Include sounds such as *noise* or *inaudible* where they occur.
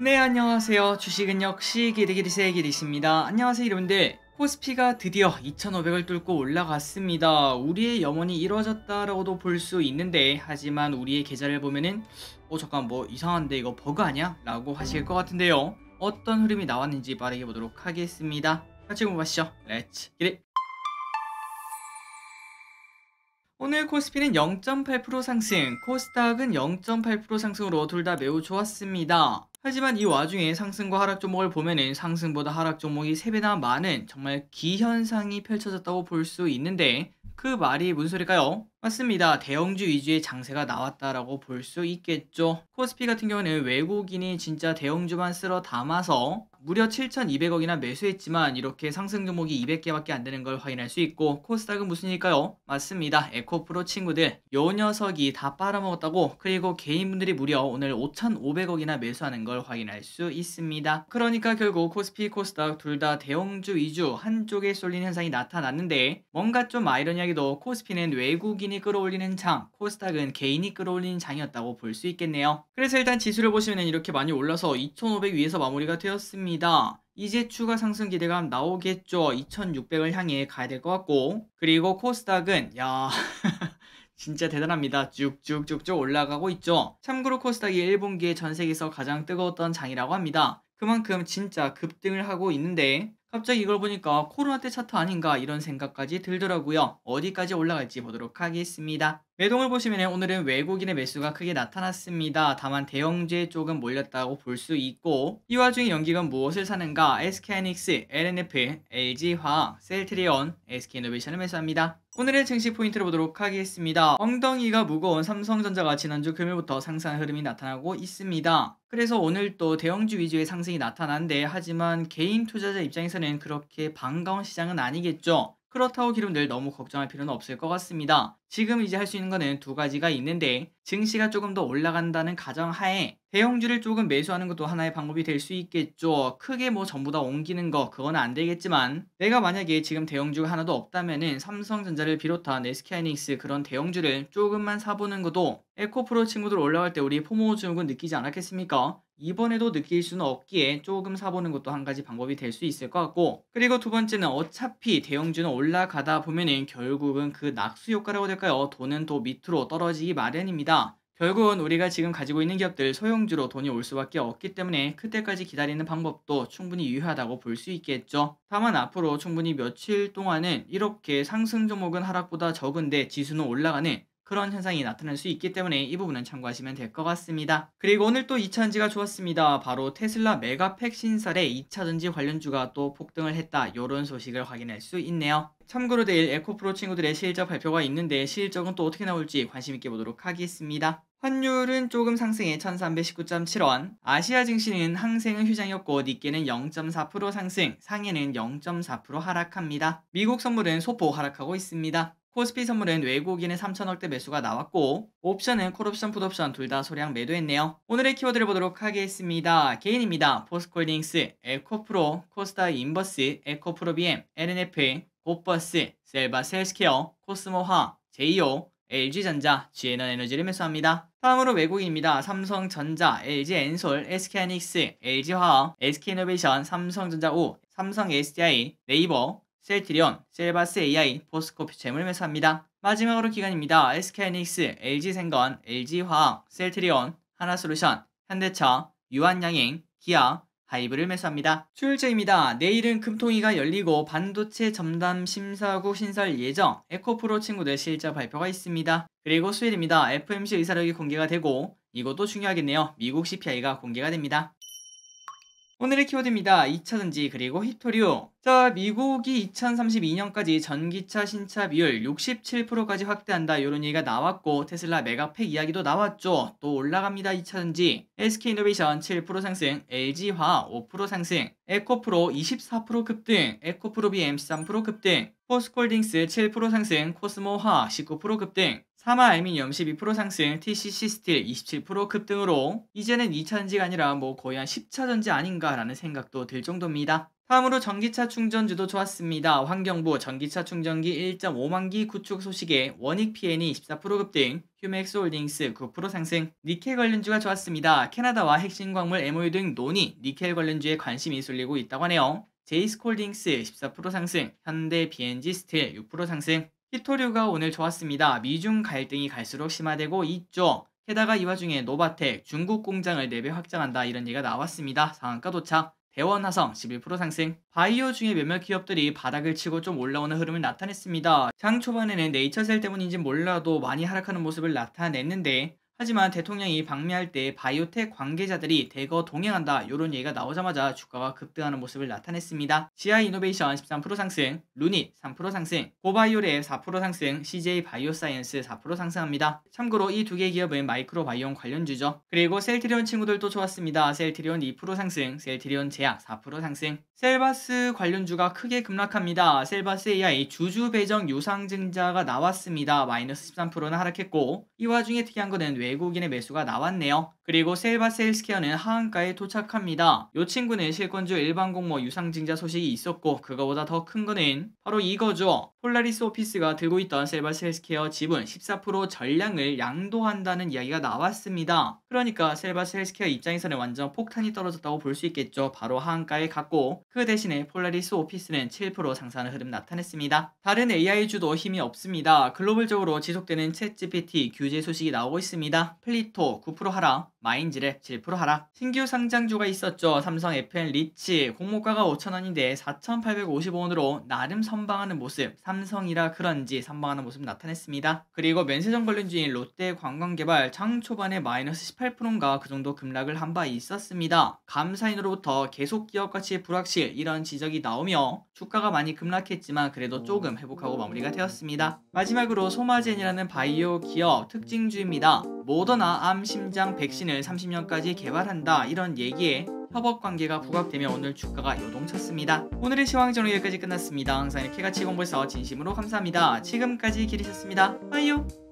네 안녕하세요 주식은 역시 기리기리세 기리십니다 안녕하세요 여러분들 코스피가 드디어 2500을 뚫고 올라갔습니다 우리의 염원이 이루어졌다라고도 볼 수 있는데 하지만 우리의 계좌를 보면은 어 잠깐 뭐 이상한데 이거 버그 아니야? 라고 하실 것 같은데요 어떤 흐름이 나왔는지 말해 보도록 하겠습니다 같이 공부하시죠 렛츠 기릿 오늘 코스피는 0.8% 상승, 코스닥은 0.8% 상승으로 둘 다 매우 좋았습니다. 하지만 이 와중에 상승과 하락 종목을 보면은 상승보다 하락 종목이 3배나 많은 정말 기현상이 펼쳐졌다고 볼 수 있는데 그 말이 무슨 소리일까요 맞습니다. 대형주 위주의 장세가 나왔다라고 볼 수 있겠죠. 코스피 같은 경우는 외국인이 진짜 대형주만 쓸어 담아서 무려 7,200억이나 매수했지만 이렇게 상승 종목이 200개밖에 안 되는 걸 확인할 수 있고 코스닥은 무슨 일까요? 맞습니다. 에코프로 친구들 요 녀석이 다 빨아먹었다고 그리고 개인분들이 무려 오늘 5,500억이나 매수하는 걸 확인할 수 있습니다. 그러니까 결국 코스피 코스닥 둘 다 대형주 2주 한쪽에 쏠린 현상이 나타났는데 뭔가 좀 아이러니하게도 코스피는 외국인이 끌어올리는 장 코스닥은 개인이 끌어올리는 장이었다고 볼 수 있겠네요. 그래서 일단 지수를 보시면 이렇게 많이 올라서 2,500 위에서 마무리가 되었습니다. 상황이다. 이제 추가 상승 기대감 나오겠죠. 2600을 향해 가야 될 것 같고. 그리고 코스닥은 야 *laughs* 진짜 대단합니다. 쭉쭉쭉쭉 올라가고 있죠. 참고로 코스닥이 1분기에 전 세계에서 가장 뜨거웠던 장이라고 합니다. 그만큼 진짜 급등을 하고 있는데 갑자기 이걸 보니까 코로나 때 차트 아닌가 이런 생각까지 들더라고요. 어디까지 올라갈지 보도록 하겠습니다. 매동을 보시면 오늘은 외국인의 매수가 크게 나타났습니다. 다만 대형주에 조금 몰렸다고 볼 수 있고 이 와중에 연기금 무엇을 사는가 SK하이닉스, LNF, LG화학, 셀트리온, SK이노베이션을 매수합니다. 오늘의 증시 포인트를 보도록 하겠습니다. 엉덩이가 무거운 삼성전자가 지난주 금요일부터 상승 한 흐름이 나타나고 있습니다. 그래서 오늘 또 대형주 위주의 상승이 나타난데 하지만 개인 투자자 입장에서는 그렇게 반가운 시장은 아니겠죠. 그렇다고 기름늘 너무 걱정할 필요는 없을 것 같습니다. 지금 이제 할 수 있는 거는 두 가지가 있는데 증시가 조금 더 올라간다는 가정하에 대형주를 조금 매수하는 것도 하나의 방법이 될 수 있겠죠. 크게 뭐 전부 다 옮기는 거 그건 안 되겠지만 내가 만약에 지금 대형주가 하나도 없다면은 삼성전자를 비롯한 SK하이닉스 그런 대형주를 조금만 사보는 것도 에코프로 친구들 올라갈 때 우리 포모 증후군 느끼지 않았겠습니까? 이번에도 느낄 수는 없기에 조금 사보는 것도 한 가지 방법이 될 수 있을 것 같고 그리고 두 번째는 어차피 대형주는 올라가다 보면은 결국은 그 낙수 효과라고 될까요? 돈은 또 밑으로 떨어지기 마련입니다. 결국은 우리가 지금 가지고 있는 기업들 소형주로 돈이 올 수밖에 없기 때문에 그때까지 기다리는 방법도 충분히 유효하다고 볼 수 있겠죠. 다만 앞으로 충분히 며칠 동안은 이렇게 상승 종목은 하락보다 적은데 지수는 올라가는 그런 현상이 나타날 수 있기 때문에 이 부분은 참고하시면 될 것 같습니다. 그리고 오늘 또 2차전지가 좋았습니다. 바로 테슬라 메가팩 신설에 2차전지 관련주가 또 폭등을 했다. 이런 소식을 확인할 수 있네요. 참고로 내일 에코프로 친구들의 실적 발표가 있는데 실적은 또 어떻게 나올지 관심 있게 보도록 하겠습니다. 환율은 조금 상승해 1319.7원, 아시아 증시는 항생은 휴장이었고 니케는 0.4% 상승, 상해는 0.4% 하락합니다. 미국 선물은 소폭 하락하고 있습니다. 코스피 선물은 외국인의 3천억대 매수가 나왔고 옵션은 콜옵션 풋옵션 둘 다 소량 매도했네요. 오늘의 키워드를 보도록 하겠습니다. 개인입니다. 포스콜딩스 에코프로, 코스타 인버스, 에코프로 비엠 LNF, 고버스, 셀바스 헬스케어, 코스모화, 제이오, LG전자, GNN에너지를 매수합니다. 다음으로 외국인입니다. 삼성전자, LG엔솔, SK하닉스, LG화학, SK이노베이션, 삼성전자오, 삼성 SDI, 네이버, 셀트리온, 셀바스 AI, 포스코 피체물 매수합니다. 마지막으로 기간입니다. SK이닉스, LG생건, LG화학, 셀트리온, 하나솔루션, 현대차, 유한양행, 기아, 하이브를 매수합니다. 출제입니다. 내일은 금통위가 열리고 반도체 점담 심사국 신설 예정, 에코프로 친구들 실적 발표가 있습니다. 그리고 수요일입니다. FMC 의사록이 공개가 되고 이것도 중요하겠네요. 미국 CPI가 공개가 됩니다. 오늘의 키워드입니다. 2차전지 그리고 히토류 자 미국이 2032년까지 전기차 신차 비율 67%까지 확대한다 이런 얘기가 나왔고 테슬라 메가팩 이야기도 나왔죠. 또 올라갑니다. 2차전지 SK이노베이션 7% 상승 l g 화5% 상승 에코프로 24% 급등 에코프로 BM 13% 급등 포스콜딩스 7% 상승 코스모화19% 급등 3마알민늄12% 상승, TCC 스틸 27% 급등으로 이제는 2차전지가 아니라 뭐 거의 한 10차전지 아닌가라는 생각도 들 정도입니다. 다음으로 전기차 충전주도 좋았습니다. 환경부 전기차 충전기 1.5만기 구축 소식에 원익 PN이 e 14% 급등, 휴맥스 홀딩스 9% 상승, 니켈 관련주가 좋았습니다. 캐나다와 핵심 광물 MOU 등 논의, 니켈 관련주에 관심이 쏠리고 있다고 하네요. 제이스콜딩스 14% 상승, 현대 BNG 스틸 6% 상승, 히토류가 오늘 좋았습니다. 미중 갈등이 갈수록 심화되고 있죠. 게다가 이 와중에 노바텍 중국 공장을 4배 확장한다 이런 얘기가 나왔습니다. 상한가 도착. 대원화성 11% 상승. 바이오 중에 몇몇 기업들이 바닥을 치고 좀 올라오는 흐름을 나타냈습니다. 장 초반에는 네이처셀 때문인지 몰라도 많이 하락하는 모습을 나타냈는데 하지만 대통령이 방미할 때 바이오텍 관계자들이 대거 동행한다 이런 얘기가 나오자마자 주가가 급등하는 모습을 나타냈습니다. 지하이노베이션 13% 상승, 루닛 3% 상승, 고바이오랩 4% 상승, CJ 바이오사이언스 4% 상승합니다. 참고로 이 두개의 기업은 마이크로바이옴 관련주죠. 그리고 셀트리온 친구들도 좋았습니다. 셀트리온 2% 상승, 셀트리온 제약 4% 상승, 셀바스 관련주가 크게 급락합니다. 셀바스 AI 주주 배정 유상증자가 나왔습니다. 마이너스 13%는 하락했고 이 와중에 특이한 것은 외국인의 매수가 나왔네요. 그리고 셀바 세일스케어는 하한가에 도착합니다. 이 친구는 실권주 일반 공모 유상증자 소식이 있었고 그거보다 더 큰 거는 바로 이거죠. 폴라리스 오피스가 들고 있던 셀바 세일스케어 지분 14% 전량을 양도한다는 이야기가 나왔습니다. 그러니까 셀바 세일스케어 입장에서는 완전 폭탄이 떨어졌다고 볼 수 있겠죠. 바로 하한가에 갔고 그 대신에 폴라리스 오피스는 7% 상승하는 흐름 나타냈습니다. 다른 AI주도 힘이 없습니다. 글로벌적으로 지속되는 챗GPT 규제 소식이 나오고 있습니다. 플리토 9% 하락, 마인즈를 7% 하락. 신규 상장주가 있었죠. 삼성 FN 리치 공모가가 5,000원인데 4,855원으로 나름 선방하는 모습. 삼성이라 그런지 선방하는 모습 나타냈습니다. 그리고 면세점 관련주인 롯데 관광개발 창 초반에 마이너스 18%인가 그 정도 급락을 한 바 있었습니다. 감사인으로부터 계속 기업 가치 불확실 이런 지적이 나오며 주가가 많이 급락했지만 그래도 조금 회복하고 마무리가 되었습니다. 마지막으로 소마젠이라는 바이오 기업 특징주입니다. 모더나 암 심장 백신을 제품을 30년까지 개발한다 이런 얘기에 협업 관계가 부각되며 오늘 주가가 요동쳤습니다. 오늘의 시황전은 여기까지 끝났습니다. 항상 이렇게 같이 공부해서 진심으로 감사합니다. 지금까지 길이셨습니다 빠이요!